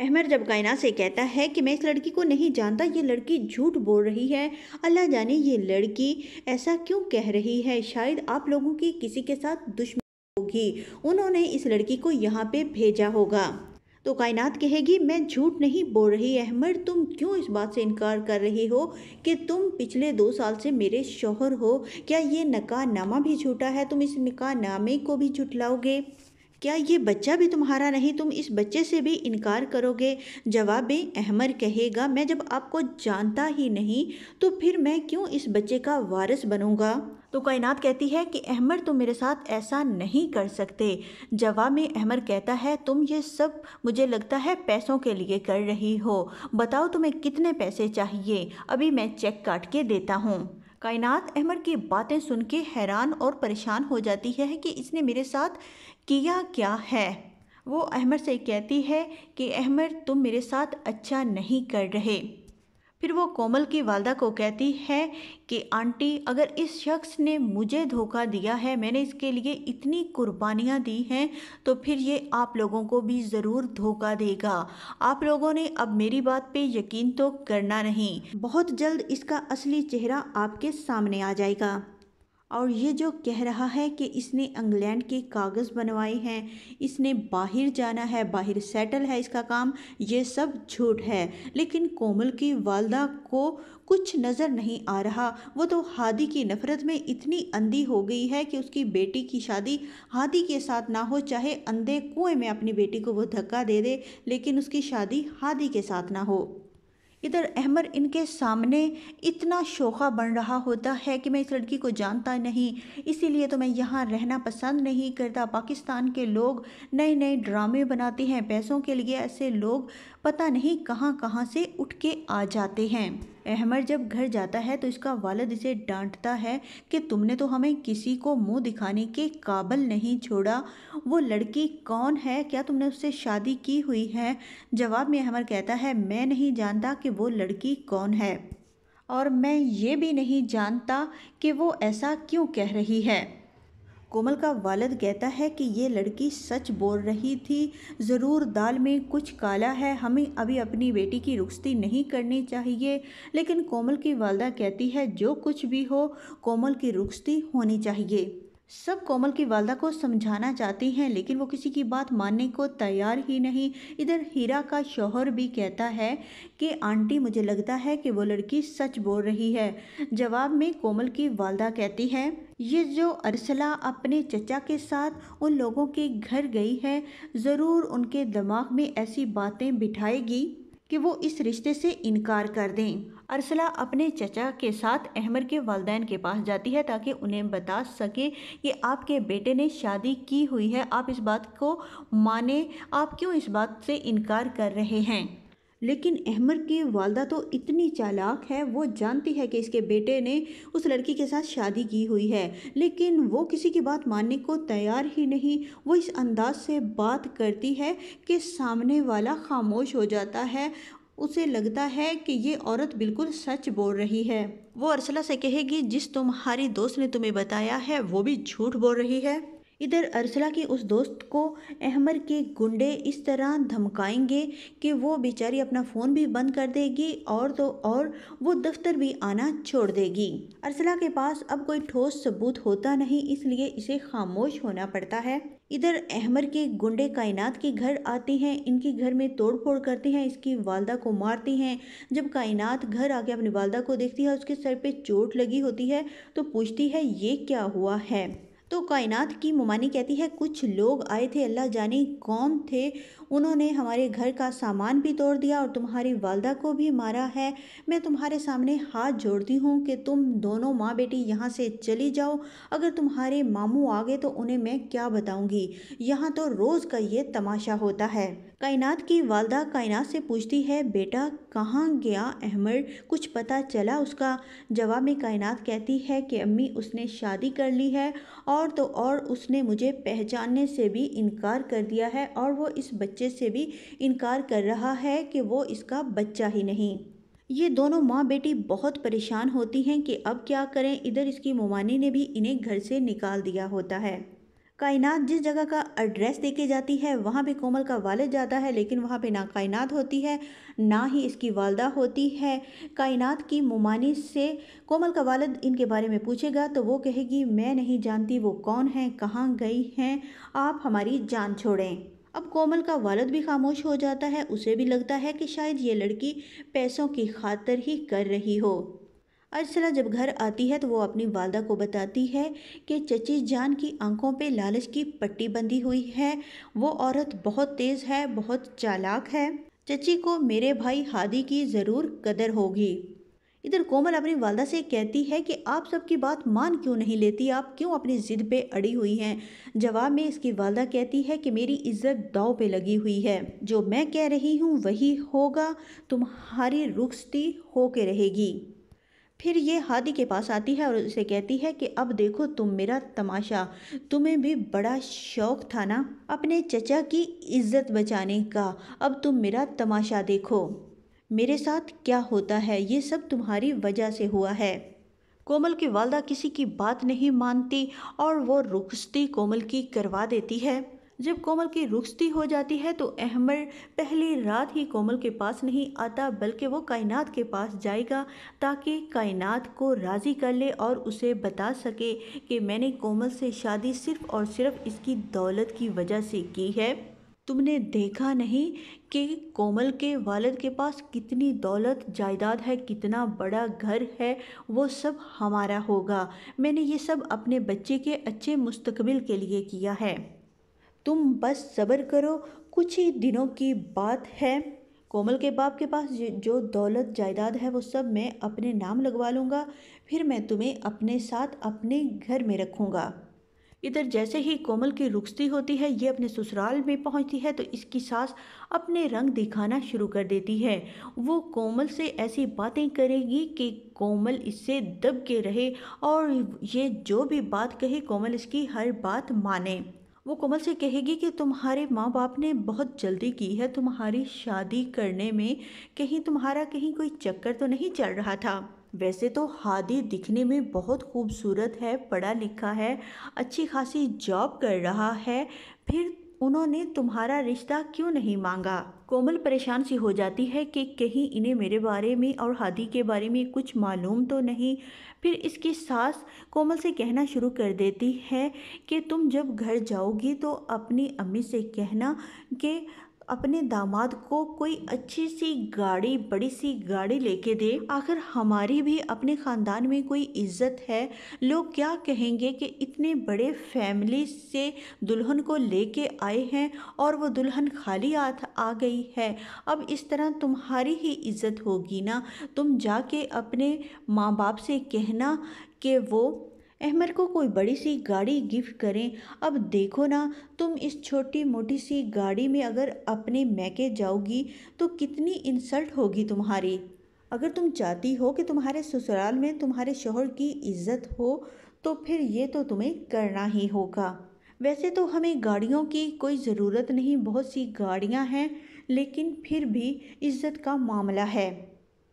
अहमर जब गायना से कहता है कि मैं इस लड़की को नहीं जानता ये लड़की झूठ बोल रही है अल्लाह जाने ये लड़की ऐसा क्यों कह रही है शायद आप लोगों की किसी के साथ दुश्मन होगी उन्होंने इस लड़की को यहाँ पे भेजा होगा तो कायनात कहेगी मैं झूठ नहीं बोल रही अहमर तुम क्यों इस बात से इनकार कर रही हो कि तुम पिछले दो साल से मेरे शोहर हो क्या ये नामा भी झूठा है तुम इस नामे को भी झुटलाओगे क्या ये बच्चा भी तुम्हारा नहीं तुम इस बच्चे से भी इनकार करोगे जवाब अहमर कहेगा मैं जब आपको जानता ही नहीं तो फिर मैं क्यों इस बच्चे का वारिस बनूंगा तो कायनात कहती है कि अहमर तुम मेरे साथ ऐसा नहीं कर सकते जवाब में अहमर कहता है तुम ये सब मुझे लगता है पैसों के लिए कर रही हो बताओ तुम्हें कितने पैसे चाहिए अभी मैं चेक काट के देता हूँ कायनात अहमद की बातें सुन के हैरान और परेशान हो जाती है कि इसने मेरे साथ किया क्या है वो अहमद से कहती है कि अहमद तुम मेरे साथ अच्छा नहीं कर रहे फिर वो कोमल की वालदा को कहती है कि आंटी अगर इस शख्स ने मुझे धोखा दिया है मैंने इसके लिए इतनी कुर्बानियाँ दी हैं तो फिर ये आप लोगों को भी ज़रूर धोखा देगा आप लोगों ने अब मेरी बात पे यकीन तो करना नहीं बहुत जल्द इसका असली चेहरा आपके सामने आ जाएगा और ये जो कह रहा है कि इसने इंग्लैंड के कागज़ बनवाए हैं इसने बाहर जाना है बाहर सेटल है इसका काम ये सब झूठ है लेकिन कोमल की वालदा को कुछ नज़र नहीं आ रहा वो तो हादी की नफ़रत में इतनी अंधी हो गई है कि उसकी बेटी की शादी हादी के साथ ना हो चाहे अंधे कुएं में अपनी बेटी को वो धक्का दे दे लेकिन उसकी शादी हादी के साथ ना हो इधर अहमर इनके सामने इतना शोखा बन रहा होता है कि मैं इस लड़की को जानता नहीं इसीलिए तो मैं यहाँ रहना पसंद नहीं करता पाकिस्तान के लोग नए नए ड्रामे बनाते हैं पैसों के लिए ऐसे लोग पता नहीं कहाँ कहाँ से उठ के आ जाते हैं अहमर जब घर जाता है तो इसका वालद इसे डांटता है कि तुमने तो हमें किसी को मुंह दिखाने के काबल नहीं छोड़ा वो लड़की कौन है क्या तुमने उससे शादी की हुई है जवाब में अहमर कहता है मैं नहीं जानता कि वो लड़की कौन है और मैं ये भी नहीं जानता कि वो ऐसा क्यों कह रही है कोमल का वालद कहता है कि ये लड़की सच बोल रही थी ज़रूर दाल में कुछ काला है हमें अभी अपनी बेटी की रुखती नहीं करनी चाहिए लेकिन कोमल की वालदा कहती है जो कुछ भी हो कोमल की रुखती होनी चाहिए सब कोमल की वालदा को समझाना चाहती हैं लेकिन वो किसी की बात मानने को तैयार ही नहीं इधर हीरा का शोहर भी कहता है कि आंटी मुझे लगता है कि वो लड़की सच बोल रही है जवाब में कोमल की वालदा कहती है ये जो अरसला अपने चचा के साथ उन लोगों के घर गई है ज़रूर उनके दिमाग में ऐसी बातें बिठाएगी कि वो इस रिश्ते से इनकार कर दें अरसला अपने चचा के साथ अहमर के वालदेन के पास जाती है ताकि उन्हें बता सके कि आपके बेटे ने शादी की हुई है आप इस बात को माने आप क्यों इस बात से इनकार कर रहे हैं लेकिन अहमर की वालदा तो इतनी चालाक है वो जानती है कि इसके बेटे ने उस लड़की के साथ शादी की हुई है लेकिन वो किसी की बात मानने को तैयार ही नहीं वो इस अंदाज से बात करती है कि सामने वाला खामोश हो जाता है उसे लगता है कि ये औरत बिल्कुल सच बोल रही है वो अरसला से कहेगी जिस तुम्हारी दोस्त ने तुम्हें बताया है वो भी झूठ बोल रही है इधर अरसला की उस दोस्त को अहमर के गुंडे इस तरह धमकाएंगे कि वो बेचारी अपना फ़ोन भी बंद कर देगी और तो और वो दफ्तर भी आना छोड़ देगी अरसला के पास अब कोई ठोस सबूत होता नहीं इसलिए इसे खामोश होना पड़ता है इधर अहमर के गुंडे कायनात के घर आते हैं इनके घर में तोड़फोड़ करते हैं इसकी वालदा को मारते हैं जब कायनात घर आके अपनी वालदा को देखती है उसके सर पे चोट लगी होती है तो पूछती है ये क्या हुआ है तो कायनात की ममानी कहती है कुछ लोग आए थे अल्लाह जाने कौन थे उन्होंने हमारे घर का सामान भी तोड़ दिया और तुम्हारी वालदा को भी मारा है मैं तुम्हारे सामने हाथ जोड़ती हूँ कि तुम दोनों माँ बेटी यहाँ से चली जाओ अगर तुम्हारे मामू आ गए तो उन्हें मैं क्या बताऊँगी यहाँ तो रोज़ का ये तमाशा होता है कायनात की वालदा कायनात से पूछती है बेटा कहाँ गया अहमद कुछ पता चला उसका जवाब में कायनात कहती है कि अम्मी उसने शादी कर ली है और तो और उसने मुझे पहचानने से भी इनकार कर दिया है और वो इस बच्चे बच्चे से भी इनकार कर रहा है कि वो इसका बच्चा ही नहीं ये दोनों माँ बेटी बहुत परेशान होती हैं कि अब क्या करें इधर इसकी मोमानी ने भी इन्हें घर से निकाल दिया होता है कायनात जिस जगह का एड्रेस देके जाती है वहाँ भी कोमल का वालद जाता है लेकिन वहाँ पे ना कायनात होती है ना ही इसकी वालदा होती है कायनात की मुमानी से कोमल का वालद इनके बारे में पूछेगा तो वो कहेगी मैं नहीं जानती वो कौन है कहाँ गई हैं आप हमारी जान छोड़ें अब कोमल का वालद भी खामोश हो जाता है उसे भी लगता है कि शायद ये लड़की पैसों की खातर ही कर रही हो अर्सला जब घर आती है तो वो अपनी वालदा को बताती है कि चची जान की आंखों पे लालच की पट्टी बंधी हुई है वो औरत बहुत तेज़ है बहुत चालाक है चची को मेरे भाई हादी की ज़रूर कदर होगी इधर कोमल अपनी वालदा से कहती है कि आप सबकी बात मान क्यों नहीं लेती आप क्यों अपनी ज़िद पे अड़ी हुई हैं जवाब में इसकी वालदा कहती है कि मेरी इज्जत दाव पे लगी हुई है जो मैं कह रही हूँ वही होगा तुम्हारी हो होके रहेगी फिर ये हादी के पास आती है और उसे कहती है कि अब देखो तुम मेरा तमाशा तुम्हें भी बड़ा शौक था ना अपने चचा की इज्जत बचाने का अब तुम मेरा तमाशा देखो मेरे साथ क्या होता है ये सब तुम्हारी वजह से हुआ है कोमल की वालदा किसी की बात नहीं मानती और वो रुखस्ती कोमल की करवा देती है जब कोमल की रुखस्ती हो जाती है तो अहमद पहली रात ही कोमल के पास नहीं आता बल्कि वो कायनात के पास जाएगा ताकि कायनात को राज़ी कर ले और उसे बता सके कि मैंने कोमल से शादी सिर्फ़ और सिर्फ इसकी दौलत की वजह से की है तुमने देखा नहीं कि कोमल के वालद के पास कितनी दौलत जायदाद है कितना बड़ा घर है वो सब हमारा होगा मैंने ये सब अपने बच्चे के अच्छे मुस्तकबिल के लिए किया है तुम बस सब्र करो कुछ ही दिनों की बात है कोमल के बाप के पास जो दौलत जायदाद है वो सब मैं अपने नाम लगवा लूँगा फिर मैं तुम्हें अपने साथ अपने घर में रखूँगा इधर जैसे ही कोमल की रुखती होती है ये अपने ससुराल में पहुंचती है तो इसकी सास अपने रंग दिखाना शुरू कर देती है वो कोमल से ऐसी बातें करेगी कि कोमल इससे दब के रहे और ये जो भी बात कहे कोमल इसकी हर बात माने वो कोमल से कहेगी कि तुम्हारे माँ बाप ने बहुत जल्दी की है तुम्हारी शादी करने में कहीं तुम्हारा कहीं कोई चक्कर तो नहीं चल रहा था वैसे तो हादी दिखने में बहुत खूबसूरत है पढ़ा लिखा है अच्छी खासी जॉब कर रहा है फिर उन्होंने तुम्हारा रिश्ता क्यों नहीं मांगा कोमल परेशान सी हो जाती है कि कहीं इन्हें मेरे बारे में और हादी के बारे में कुछ मालूम तो नहीं फिर इसकी सास कोमल से कहना शुरू कर देती है कि तुम जब घर जाओगी तो अपनी अम्मी से कहना कि अपने दामाद को कोई अच्छी सी गाड़ी बड़ी सी गाड़ी लेके दे आखिर हमारी भी अपने ख़ानदान में कोई इज्जत है लोग क्या कहेंगे कि इतने बड़े फैमिली से दुल्हन को लेके आए हैं और वो दुल्हन खाली हाथ आ गई है अब इस तरह तुम्हारी ही इज्जत होगी ना तुम जाके अपने माँ बाप से कहना कि वो अहमर को कोई बड़ी सी गाड़ी गिफ्ट करें अब देखो ना तुम इस छोटी मोटी सी गाड़ी में अगर अपने मैके जाओगी तो कितनी इंसल्ट होगी तुम्हारी अगर तुम चाहती हो कि तुम्हारे ससुराल में तुम्हारे शोहर की इज्जत हो तो फिर ये तो तुम्हें करना ही होगा वैसे तो हमें गाड़ियों की कोई ज़रूरत नहीं बहुत सी गाड़ियां हैं लेकिन फिर भी इज्जत का मामला है